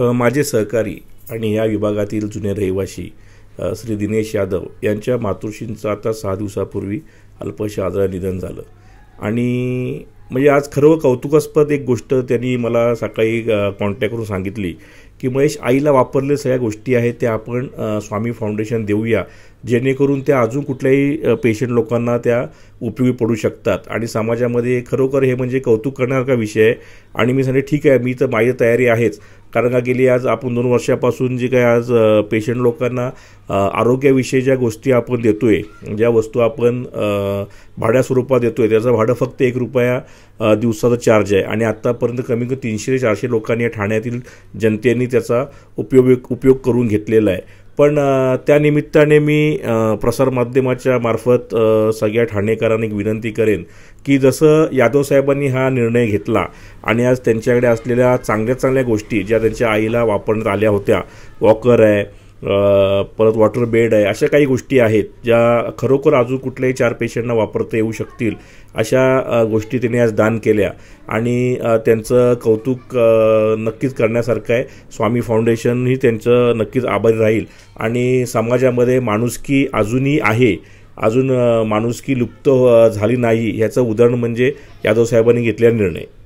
माझे सहकारी आणि या विभागातील जुने रहिवाशी श्री दिनेश यादव यांच्या मातोश्रींचं आता सहा दिवसापूर्वी अल्पशा आजारा निधन झालं आणि म्हणजे आज खरं कौतुकास्पद एक गोष्ट त्यांनी मला सकाळी कॉन्टॅक्ट करून सांगितली की महेश आईला वापरले सगळ्या गोष्टी आहेत त्या आपण स्वामी फाउंडेशन देऊया जेणेकरून त्या अजून कुठल्याही पेशंट लोकांना त्या उपयोगी पडू शकतात आणि समाजामध्ये खरोखर हे म्हणजे कौतुक का विषय आहे आणि मी सांगते ठीक आहे मी तर माझी तयारी आहेच कारण का गेली आज आपण दोन वर्षापासून जे काही आज पेशंट लोकांना आरोग्याविषयी ज्या गोष्टी आपण देतो आहे ज्या वस्तू आपण भाड्या स्वरूपात देतो आहे त्याचं भाडं फक्त एक रुपया दिवसाचा चार्ज आहे आणि आत्तापर्यंत कमी कमी तीनशे ते चारशे लोकांनी या ठाण्यातील जनतेने त्याचा उपयोग उपयोग करून घेतलेला आहे पण त्यानिमित्ताने मी प्रसारमाध्यमाच्या मार्फत सगळ्या ठाणेकरांना एक विनंती करेन की जसं यादवसाहेबांनी हा निर्णय घेतला आणि आज त्यांच्याकडे असलेल्या चांगल्या चांगल्या गोष्टी ज्या त्यांच्या आईला वापरण्यात आल्या होत्या वॉकर आहे परत वॉटर बेड आहे अशा काही गोष्टी आहेत ज्या खरोखर अजून कुठल्याही चार पेशंटना वापरता येऊ शकतील अशा गोष्टी त्यांनी आज दान केल्या आणि त्यांचं कौतुक नक्कीच करण्यासारखं आहे स्वामी फाउंडेशन ही त्यांचं नक्कीच आभारी राहील आणि समाजामध्ये माणुसकी अजूनही आहे अजून माणुसकी लुप्त झाली नाही ह्याचं उदाहरण म्हणजे यादवसाहेबांनी घेतलेला निर्णय